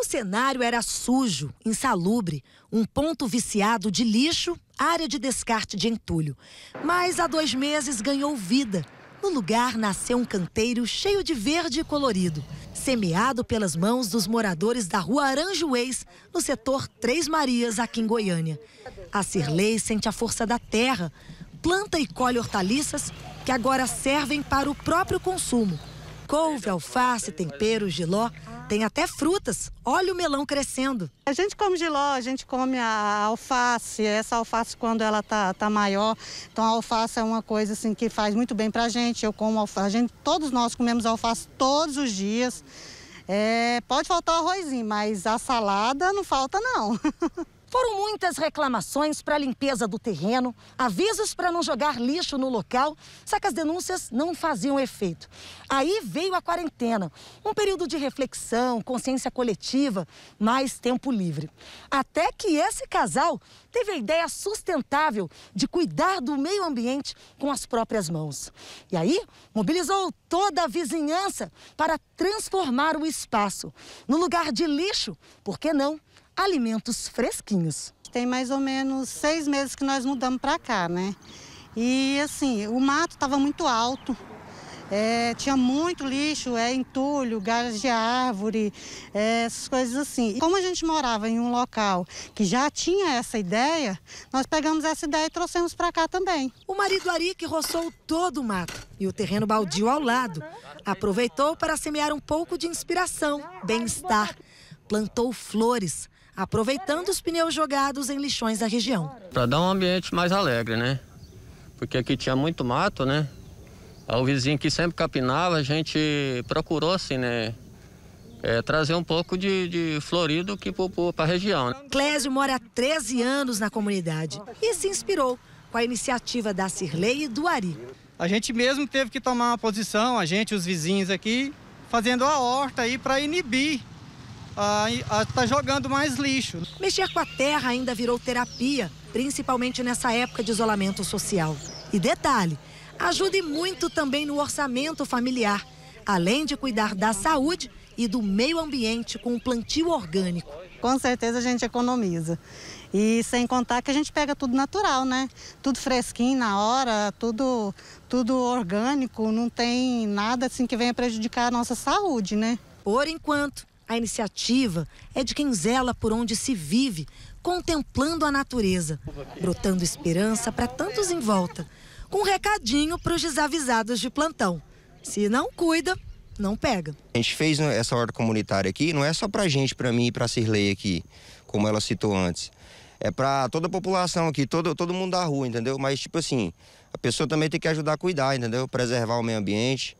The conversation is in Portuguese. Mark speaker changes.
Speaker 1: O cenário era sujo, insalubre, um ponto viciado de lixo, área de descarte de entulho. Mas há dois meses ganhou vida. No lugar nasceu um canteiro cheio de verde e colorido, semeado pelas mãos dos moradores da rua Aranjuez, no setor Três Marias, aqui em Goiânia. A Cirlei sente a força da terra, planta e colhe hortaliças que agora servem para o próprio consumo. Couve, alface, temperos, giló tem até frutas. Olha o melão crescendo. A gente come giló, a gente come a alface. Essa alface,
Speaker 2: quando ela tá, tá maior, então a alface é uma coisa assim que faz muito bem a gente. Eu como alface, a gente, todos nós comemos alface todos os dias. É, pode faltar o arrozinho, mas
Speaker 1: a salada não falta não. Foram muitas reclamações para a limpeza do terreno, avisos para não jogar lixo no local, só que as denúncias não faziam efeito. Aí veio a quarentena, um período de reflexão, consciência coletiva, mais tempo livre. Até que esse casal teve a ideia sustentável de cuidar do meio ambiente com as próprias mãos. E aí mobilizou toda a vizinhança para transformar o espaço. No lugar de lixo, por que não? alimentos fresquinhos. Tem mais ou menos seis meses
Speaker 2: que nós mudamos para cá, né? E assim, o mato estava muito alto, é, tinha muito lixo, é, entulho, galhos de árvore, é, essas coisas assim. E como a gente morava em um local que já tinha essa ideia, nós pegamos
Speaker 1: essa ideia e trouxemos para cá também. O marido Ari que roçou todo o mato e o terreno baldio ao lado. Aproveitou para semear um pouco de inspiração, bem-estar. Plantou flores, aproveitando os pneus jogados em lixões da região.
Speaker 2: Para dar um ambiente mais alegre, né? Porque aqui tinha muito mato, né? O vizinho que sempre capinava, a gente procurou, assim, né? É, trazer um pouco de, de florido para a região. Né?
Speaker 1: Clésio mora há 13 anos na comunidade e se inspirou com a iniciativa da Cirlei e do Ari. A gente mesmo teve que tomar uma posição, a gente, os vizinhos aqui, fazendo a horta aí para inibir está ah, jogando mais lixo. Mexer com a terra ainda virou terapia, principalmente nessa época de isolamento social. E detalhe, ajude muito também no orçamento familiar, além de cuidar da saúde e do meio ambiente com o plantio orgânico. Com certeza a gente economiza. E sem contar que a gente pega tudo
Speaker 2: natural, né? Tudo fresquinho na hora, tudo, tudo orgânico, não tem
Speaker 1: nada assim que venha prejudicar a nossa saúde, né? Por enquanto, a iniciativa é de quem zela por onde se vive, contemplando a natureza, brotando esperança para tantos em volta, com um recadinho para os desavisados de plantão. Se não cuida, não pega.
Speaker 2: A gente fez né, essa horta comunitária aqui, não é só para gente, para mim e para Cirlei aqui, como ela citou antes. É para toda a população aqui, todo, todo mundo da rua, entendeu? Mas, tipo assim, a pessoa também tem que ajudar a cuidar, entendeu? Preservar o meio ambiente,